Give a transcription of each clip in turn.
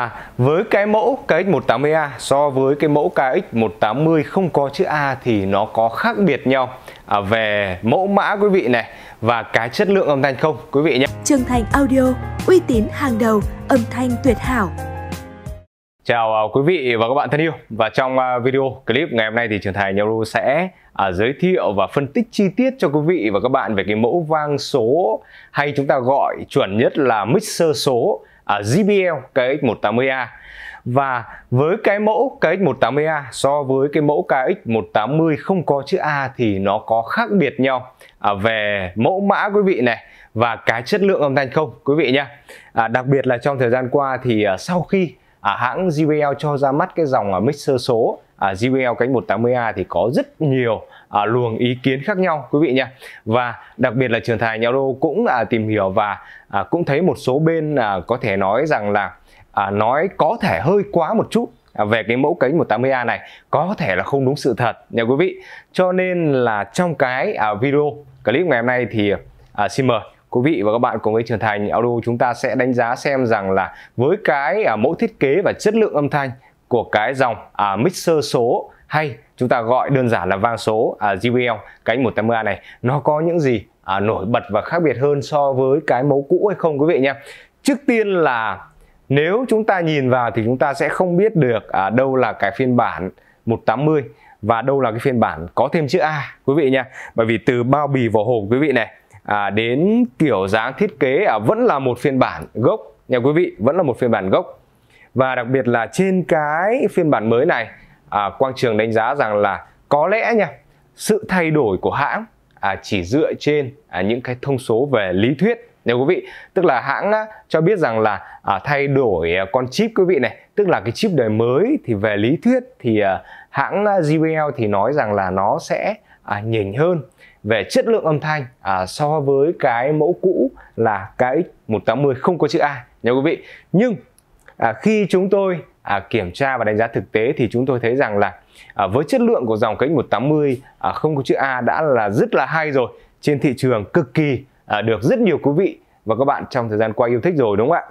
À, với cái mẫu KX180A so với cái mẫu KX180 không có chữ A thì nó có khác biệt nhau à, về mẫu mã quý vị này và cái chất lượng âm thanh không quý vị nhé. Trường Thành Audio, uy tín hàng đầu, âm thanh tuyệt hảo. Chào à, quý vị và các bạn thân yêu và trong à, video clip ngày hôm nay thì Trường Thành Audio sẽ à, giới thiệu và phân tích chi tiết cho quý vị và các bạn về cái mẫu vang số hay chúng ta gọi chuẩn nhất là mixer số à, JBL KX180A và với cái mẫu KX180A so với cái mẫu KX180 không có chữ A thì nó có khác biệt nhau à, về mẫu mã quý vị này và cái chất lượng âm thanh không quý vị nhé à, đặc biệt là trong thời gian qua thì à, sau khi à, hãng JBL cho ra mắt cái dòng à, mixer số à, KX 180A thì có rất nhiều à, luồng ý kiến khác nhau quý vị nha và đặc biệt là trường thầy nhà đô cũng à, tìm hiểu và à, cũng thấy một số bên à, có thể nói rằng là à, nói có thể hơi quá một chút à, về cái mẫu cánh 180A này có thể là không đúng sự thật nha quý vị. Cho nên là trong cái à, video clip ngày hôm nay thì à, xin mời quý vị và các bạn cùng với Trường Thành Audio chúng ta sẽ đánh giá xem rằng là với cái à, mẫu thiết kế và chất lượng âm thanh của cái dòng à, mixer số hay chúng ta gọi đơn giản là vang số à, JBL cái 180A này nó có những gì à, nổi bật và khác biệt hơn so với cái mẫu cũ hay không quý vị nhé trước tiên là nếu chúng ta nhìn vào thì chúng ta sẽ không biết được à, đâu là cái phiên bản 180 và đâu là cái phiên bản có thêm chữ A quý vị nha bởi vì từ bao bì vỏ hộp quý vị này à, đến kiểu dáng thiết kế à, vẫn là một phiên bản gốc nha quý vị vẫn là một phiên bản gốc và đặc biệt là trên cái phiên bản mới này à, Quang Trường đánh giá rằng là có lẽ nha sự thay đổi của hãng à, chỉ dựa trên à, những cái thông số về lý thuyết nếu quý vị tức là hãng á, cho biết rằng là à, thay đổi à, con chip quý vị này tức là cái chip đời mới thì về lý thuyết thì à, hãng à, JBL thì nói rằng là nó sẽ à, nhỉnh hơn về chất lượng âm thanh à, so với cái mẫu cũ là cái 180 không có chữ A nhớ quý vị nhưng à, khi chúng tôi à, kiểm tra và đánh giá thực tế thì chúng tôi thấy rằng là à, với chất lượng của dòng kính 180 à, không có chữ A đã là rất là hay rồi trên thị trường cực kỳ à, được rất nhiều quý vị và các bạn trong thời gian qua yêu thích rồi đúng không ạ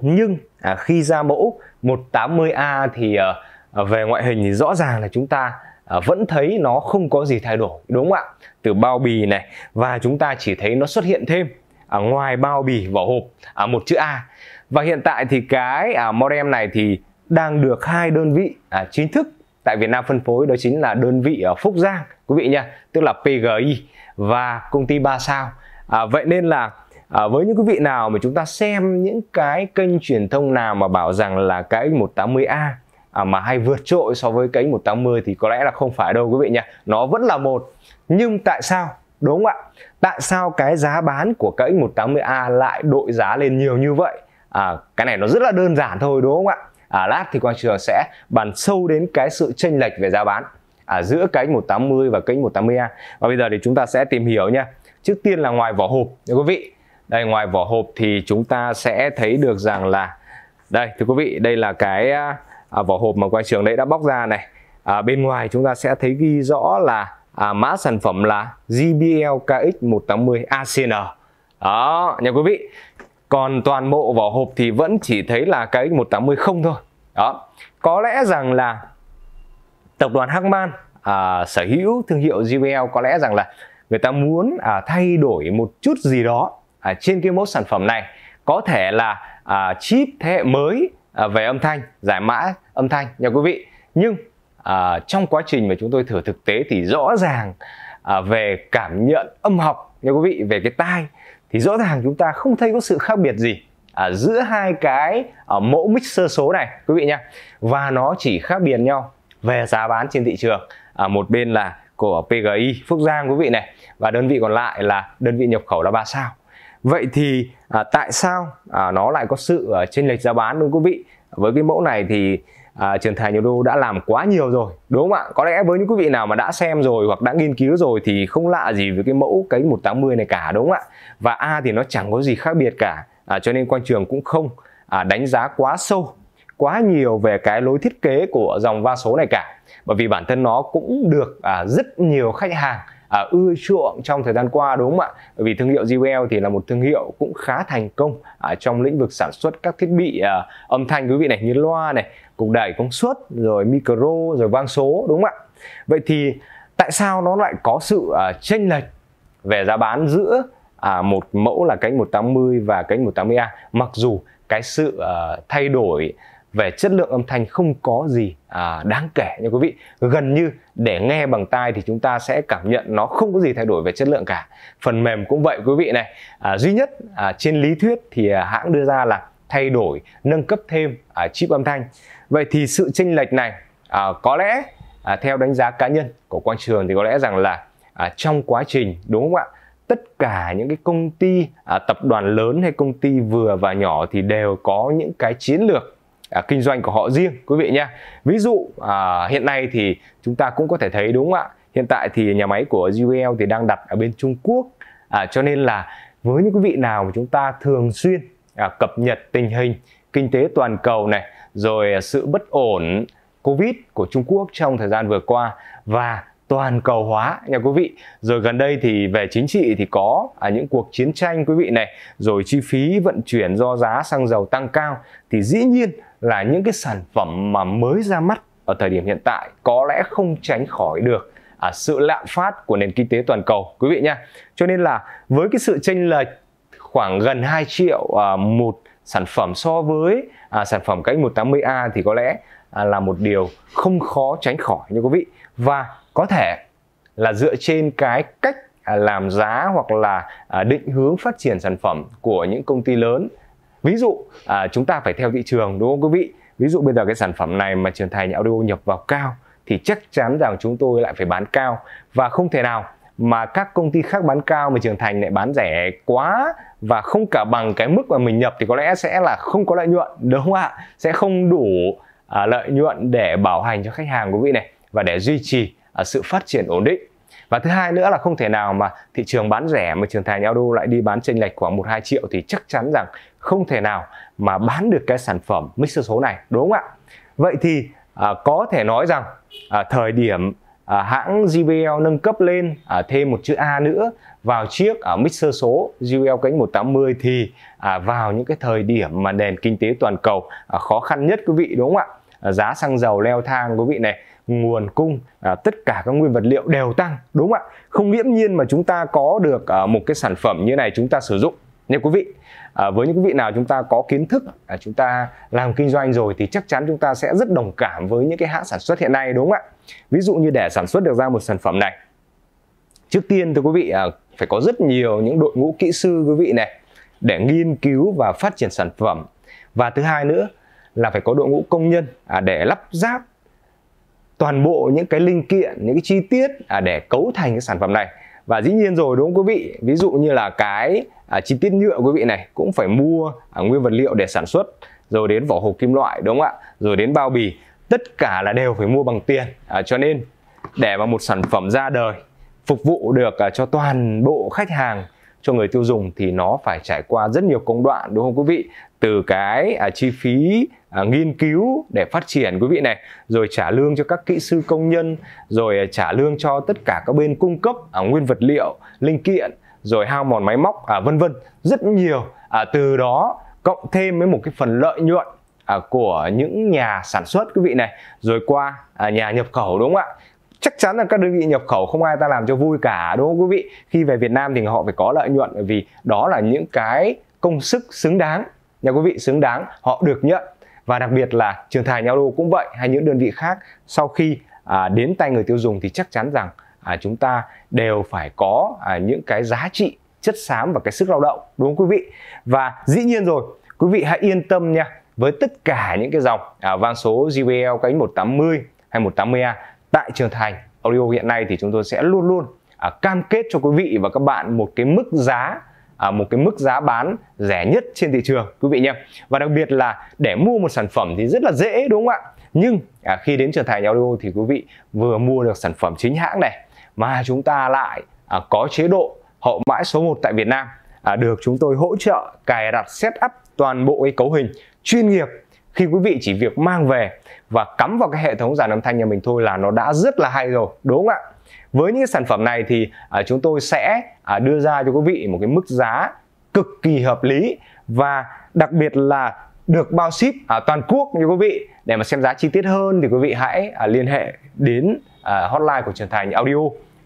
nhưng à, khi ra mẫu 180A thì à, à, về ngoại hình thì rõ ràng là chúng ta à, vẫn thấy nó không có gì thay đổi đúng không ạ từ bao bì này và chúng ta chỉ thấy nó xuất hiện thêm à, ngoài bao bì vỏ hộp à, một chữ A và hiện tại thì cái à, modem này thì đang được hai đơn vị à, chính thức tại Việt Nam phân phối đó chính là đơn vị ở Phúc Giang quý vị nha tức là PGI và công ty Ba Sao à, vậy nên là à, với những quý vị nào mà chúng ta xem những cái kênh truyền thông nào mà bảo rằng là cái X180A à, mà hay vượt trội so với cái X180 thì có lẽ là không phải đâu quý vị nha nó vẫn là một nhưng tại sao đúng không ạ tại sao cái giá bán của cái X180A lại đội giá lên nhiều như vậy à, cái này nó rất là đơn giản thôi đúng không ạ à, lát thì quang trường sẽ bàn sâu đến cái sự chênh lệch về giá bán à, giữa cánh 180 và cánh 180A và bây giờ thì chúng ta sẽ tìm hiểu nha trước tiên là ngoài vỏ hộp thưa quý vị đây ngoài vỏ hộp thì chúng ta sẽ thấy được rằng là đây thưa quý vị đây là cái à, à vỏ hộp mà quang trường đấy đã bóc ra này à, bên ngoài chúng ta sẽ thấy ghi rõ là à, mã sản phẩm là JBL KX 180 ACN đó nha quý vị còn toàn bộ vỏ hộp thì vẫn chỉ thấy là cái 180 không thôi đó có lẽ rằng là tập đoàn Hackman à, sở hữu thương hiệu JBL có lẽ rằng là người ta muốn à, thay đổi một chút gì đó à, trên cái mẫu sản phẩm này có thể là à, chip thế hệ mới à, về âm thanh giải mã âm thanh nha quý vị nhưng à, trong quá trình mà chúng tôi thử thực tế thì rõ ràng à, về cảm nhận âm học nha quý vị về cái tai thì rõ ràng chúng ta không thấy có sự khác biệt gì à, giữa hai cái ở ờ, mẫu mixer số này quý vị nhé và nó chỉ khác biệt nhau về giá bán trên thị trường ở ờ, một bên là của PGI Phúc Giang quý vị này và đơn vị còn lại là đơn vị nhập khẩu là ba sao vậy thì à, tại sao à, nó lại có sự à, chênh lệch giá bán đúng không quý vị với cái mẫu này thì à, trường thành nhiều đô đã làm quá nhiều rồi đúng không ạ có lẽ với những quý vị nào mà đã xem rồi hoặc đã nghiên cứu rồi thì không lạ gì với cái mẫu cấy 180 này cả đúng không ạ và a thì nó chẳng có gì khác biệt cả à, cho nên quang trường cũng không à, đánh giá quá sâu quá nhiều về cái lối thiết kế của dòng va số này cả bởi vì bản thân nó cũng được à, rất nhiều khách hàng à, ưa chuộng trong thời gian qua đúng không ạ? Bởi vì thương hiệu JBL thì là một thương hiệu cũng khá thành công à, trong lĩnh vực sản xuất các thiết bị à, âm thanh quý vị này như loa này cục đẩy công suất rồi micro rồi vang số đúng không ạ vậy thì tại sao nó lại có sự uh, chênh lệch về giá bán giữa uh, một mẫu là cánh 180 và cánh 180A mặc dù cái sự uh, thay đổi về chất lượng âm thanh không có gì à, đáng kể nha quý vị gần như để nghe bằng tai thì chúng ta sẽ cảm nhận nó không có gì thay đổi về chất lượng cả phần mềm cũng vậy quý vị này à, duy nhất à, trên lý thuyết thì à, hãng đưa ra là thay đổi nâng cấp thêm à, chip âm thanh vậy thì sự chênh lệch này à, có lẽ à, theo đánh giá cá nhân của quang trường thì có lẽ rằng là à, trong quá trình đúng không ạ tất cả những cái công ty à, tập đoàn lớn hay công ty vừa và nhỏ thì đều có những cái chiến lược à, kinh doanh của họ riêng quý vị nha ví dụ à, hiện nay thì chúng ta cũng có thể thấy đúng không ạ hiện tại thì nhà máy của JBL thì đang đặt ở bên Trung Quốc à, cho nên là với những quý vị nào mà chúng ta thường xuyên à, cập nhật tình hình kinh tế toàn cầu này, rồi à, sự bất ổn Covid của Trung Quốc trong thời gian vừa qua và toàn cầu hóa nha quý vị. Rồi gần đây thì về chính trị thì có à, những cuộc chiến tranh quý vị này, rồi chi phí vận chuyển do giá xăng dầu tăng cao thì dĩ nhiên là những cái sản phẩm mà mới ra mắt ở thời điểm hiện tại có lẽ không tránh khỏi được à, sự lạm phát của nền kinh tế toàn cầu quý vị nha. Cho nên là với cái sự chênh lệch khoảng gần 2 triệu à, một sản phẩm so với à, sản phẩm cách 180A thì có lẽ à, là một điều không khó tránh khỏi như quý vị và có thể là dựa trên cái cách à, làm giá hoặc là à, định hướng phát triển sản phẩm của những công ty lớn ví dụ à, chúng ta phải theo thị trường đúng không quý vị ví dụ bây giờ cái sản phẩm này mà trường thành audio nhập vào cao thì chắc chắn rằng chúng tôi lại phải bán cao và không thể nào mà các công ty khác bán cao mà trưởng thành lại bán rẻ quá và không cả bằng cái mức mà mình nhập thì có lẽ sẽ là không có lợi nhuận đúng không ạ sẽ không đủ à, lợi nhuận để bảo hành cho khách hàng của quý vị này và để duy trì à, sự phát triển ổn định và thứ hai nữa là không thể nào mà thị trường bán rẻ mà trưởng thành Aldo lại đi bán chênh lệch khoảng 1 2 triệu thì chắc chắn rằng không thể nào mà bán được cái sản phẩm mixer số này đúng không ạ? Vậy thì à, có thể nói rằng à, thời điểm à, hãng JBL nâng cấp lên à, thêm một chữ A nữa vào chiếc à, mixer số JBL cánh 180 thì à, vào những cái thời điểm mà nền kinh tế toàn cầu à, khó khăn nhất quý vị đúng không ạ? À, giá xăng dầu leo thang quý vị này nguồn cung à, tất cả các nguyên vật liệu đều tăng đúng không ạ không nghiễm nhiên mà chúng ta có được à, một cái sản phẩm như này chúng ta sử dụng nếu quý vị à, với những quý vị nào chúng ta có kiến thức à, chúng ta làm kinh doanh rồi thì chắc chắn chúng ta sẽ rất đồng cảm với những cái hãng sản xuất hiện nay đúng không ạ ví dụ như để sản xuất được ra một sản phẩm này trước tiên thưa quý vị à, phải có rất nhiều những đội ngũ kỹ sư quý vị này để nghiên cứu và phát triển sản phẩm và thứ hai nữa là phải có đội ngũ công nhân à, để lắp ráp toàn bộ những cái linh kiện những cái chi tiết à, để cấu thành cái sản phẩm này và dĩ nhiên rồi đúng không quý vị ví dụ như là cái à, chi tiết nhựa quý vị này cũng phải mua à, nguyên vật liệu để sản xuất rồi đến vỏ hộp kim loại đúng không ạ rồi đến bao bì tất cả là đều phải mua bằng tiền à, cho nên để mà một sản phẩm ra đời phục vụ được à, cho toàn bộ khách hàng cho người tiêu dùng thì nó phải trải qua rất nhiều công đoạn đúng không quý vị từ cái à, chi phí à, nghiên cứu để phát triển quý vị này rồi trả lương cho các kỹ sư công nhân rồi à, trả lương cho tất cả các bên cung cấp à, nguyên vật liệu linh kiện rồi hao mòn máy móc à, vân vân rất nhiều à, từ đó cộng thêm với một cái phần lợi nhuận à, của những nhà sản xuất quý vị này rồi qua à, nhà nhập khẩu đúng không ạ chắc chắn là các đơn vị nhập khẩu không ai ta làm cho vui cả đúng không quý vị khi về Việt Nam thì họ phải có lợi nhuận vì đó là những cái công sức xứng đáng nhà quý vị xứng đáng họ được nhận và đặc biệt là trường thải nhà đô cũng vậy hay những đơn vị khác sau khi à, đến tay người tiêu dùng thì chắc chắn rằng à, chúng ta đều phải có à, những cái giá trị chất xám và cái sức lao động đúng không quý vị và dĩ nhiên rồi quý vị hãy yên tâm nha với tất cả những cái dòng à, van số JBL cánh 180 hay 180A tại Trường Thành Audio hiện nay thì chúng tôi sẽ luôn luôn à, cam kết cho quý vị và các bạn một cái mức giá À, một cái mức giá bán rẻ nhất trên thị trường quý vị nhé và đặc biệt là để mua một sản phẩm thì rất là dễ đúng không ạ nhưng à, khi đến trở thành audio thì quý vị vừa mua được sản phẩm chính hãng này mà chúng ta lại à, có chế độ hậu mãi số 1 tại Việt Nam à, được chúng tôi hỗ trợ cài đặt setup toàn bộ cái cấu hình chuyên nghiệp khi quý vị chỉ việc mang về và cắm vào cái hệ thống dàn âm thanh nhà mình thôi là nó đã rất là hay rồi đúng không ạ với những sản phẩm này thì à, chúng tôi sẽ à, đưa ra cho quý vị một cái mức giá cực kỳ hợp lý và đặc biệt là được bao ship ở à, toàn quốc như quý vị để mà xem giá chi tiết hơn thì quý vị hãy à, liên hệ đến à, hotline của Trần Thành Audio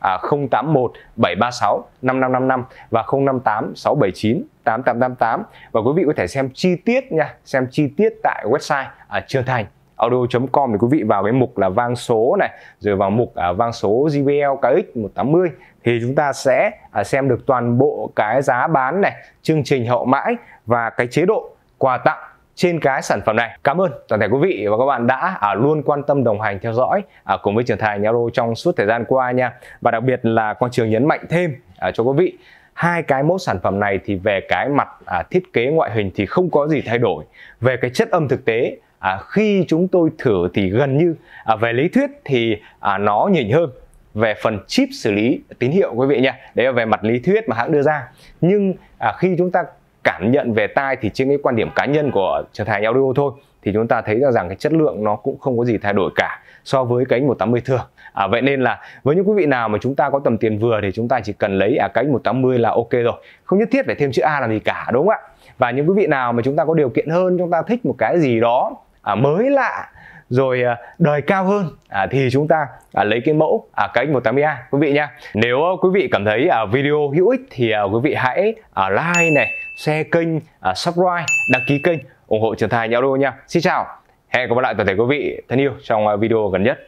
à, 081 736 5555 và 058 679 8888 và quý vị có thể xem chi tiết nha, xem chi tiết tại website à, Trường Thành audio.com thì quý vị vào cái mục là vang số này rồi vào mục à, vang số JBL KX 180 thì chúng ta sẽ à, xem được toàn bộ cái giá bán này chương trình hậu mãi và cái chế độ quà tặng trên cái sản phẩm này. Cảm ơn toàn thể quý vị và các bạn đã à, luôn quan tâm đồng hành theo dõi à, cùng với trường Thầy Yaro trong suốt thời gian qua nha. Và đặc biệt là con trường nhấn mạnh thêm à, cho quý vị hai cái mẫu sản phẩm này thì về cái mặt à, thiết kế ngoại hình thì không có gì thay đổi về cái chất âm thực tế à, khi chúng tôi thử thì gần như à, về lý thuyết thì à, nó nhỉnh hơn về phần chip xử lý tín hiệu quý vị nha đấy là về mặt lý thuyết mà hãng đưa ra nhưng à, khi chúng ta cảm nhận về tai thì trên cái quan điểm cá nhân của trở thành audio thôi thì chúng ta thấy rằng, rằng cái chất lượng nó cũng không có gì thay đổi cả so với cái 180 thường. À, vậy nên là với những quý vị nào mà chúng ta có tầm tiền vừa thì chúng ta chỉ cần lấy à cái 180 là ok rồi. Không nhất thiết phải thêm chữ A làm gì cả đúng không ạ? Và những quý vị nào mà chúng ta có điều kiện hơn, chúng ta thích một cái gì đó à, mới lạ rồi à, đời cao hơn à, thì chúng ta à, lấy cái mẫu à, kênh 180A quý vị nha Nếu à, quý vị cảm thấy à, video hữu ích thì à, quý vị hãy à, like này, share kênh, à, subscribe, đăng ký kênh ủng hộ Trường Thành Audio nha. Xin chào, hẹn gặp lại toàn thể quý vị thân yêu trong à, video gần nhất.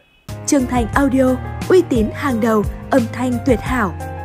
Trường Thành Audio, uy tín hàng đầu, âm thanh tuyệt hảo.